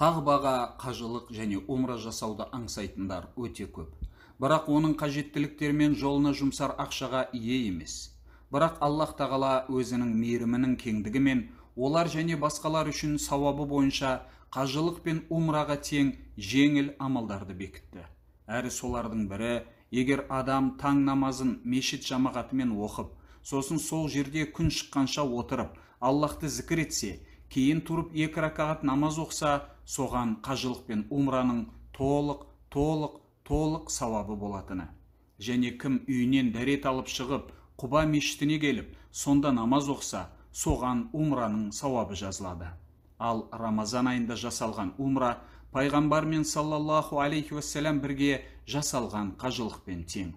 қағбаға қажылық және умра жасауды аңсайтындар өте көп бірақ оның қажеттіліктері мен жолына жұмсар ақшаға ие емес бірақ аллах тағала өзінің мейірімінің кеңдігімен олар және басқалар үшін сауабы бойынша қажылық пен умраға тең жеңіл амалдарды бекітті әрі солардың бірі егер адам таң намазын мешіт жамағатымен оқып сосын сол жерде күн шыққанша отырып аллахты зікір етсе кейін тұрып екі ракағат намаз оқса соған қажылық пен умраның толық толық толық сауабы болатыны және кім үйінен дәрет алып шығып құба мешітіне келіп сонда намаз оқса соған умраның сауабы жазылады ал рамазан айында жасалған умра пайғамбармен саллаллаху алейхи уассалам бірге жасалған қажылықпен тең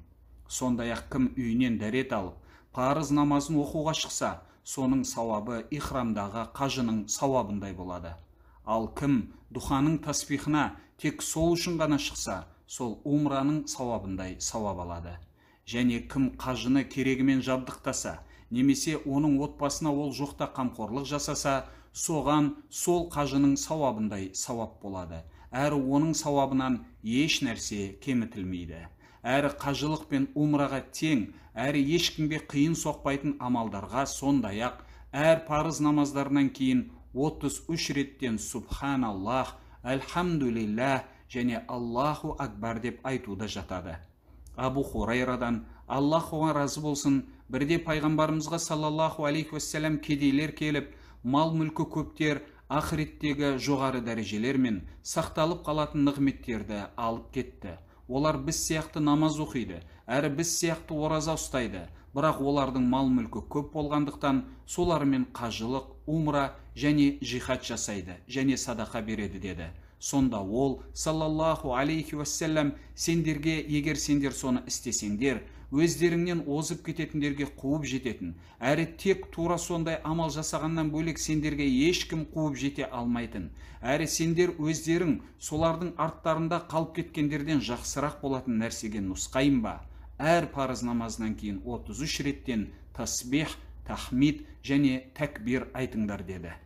сондай ақ кім үйінен дәрет алып парыз намазын оқуға шықса соның сауабы ихрамдағы қажының сауабындай болады ал кім дұханың таспихына тек сол үшін ғана шықса сол умраның сауабындай сауап алады және кім қажыны керегімен жабдықтаса немесе оның отбасына ол жоқта қамқорлық жасаса соған сол қажының сауабындай сауап болады әрі оның сауабынан еш нәрсе кемітілмейді әрі қажылық пен умраға тең әрі ешкімге қиын соқпайтын амалдарға сондай ақ әр парыз намаздарынан кейін 33 реттен субханаллах әлхамдулиллах және аллаху акбар деп айтуды жатады абу хурайрадан аллах оған разы болсын бірде пайғамбарымызға саллаллаху алейхи уассалам кедейлер келіп мал мүлкі көптер ақыреттегі жоғары дәрежелер мен сақталып қалатын нығметтерді алып кетті олар біз сияқты намаз оқиды әрі біз сияқты ораза ұстайды бірақ олардың мал мүлкі көп болғандықтан солармен қажылық умра және жихад жасайды және садақа береді деді сонда ол саллаллаху алейхи уассалам сендерге егер сендер соны істесеңдер өздеріңнен озып кететіндерге қуып жететін әрі тек тура сондай амал жасағаннан бөлек сендерге ешкім қуып жете алмайтын әрі сендер өздерің солардың арттарында қалып кеткендерден жақсырақ болатын нәрсеге нұсқайын ба әр парыз намазынан кейін 33 реттен тасбих тахмид және тәкбир айтыңдар деді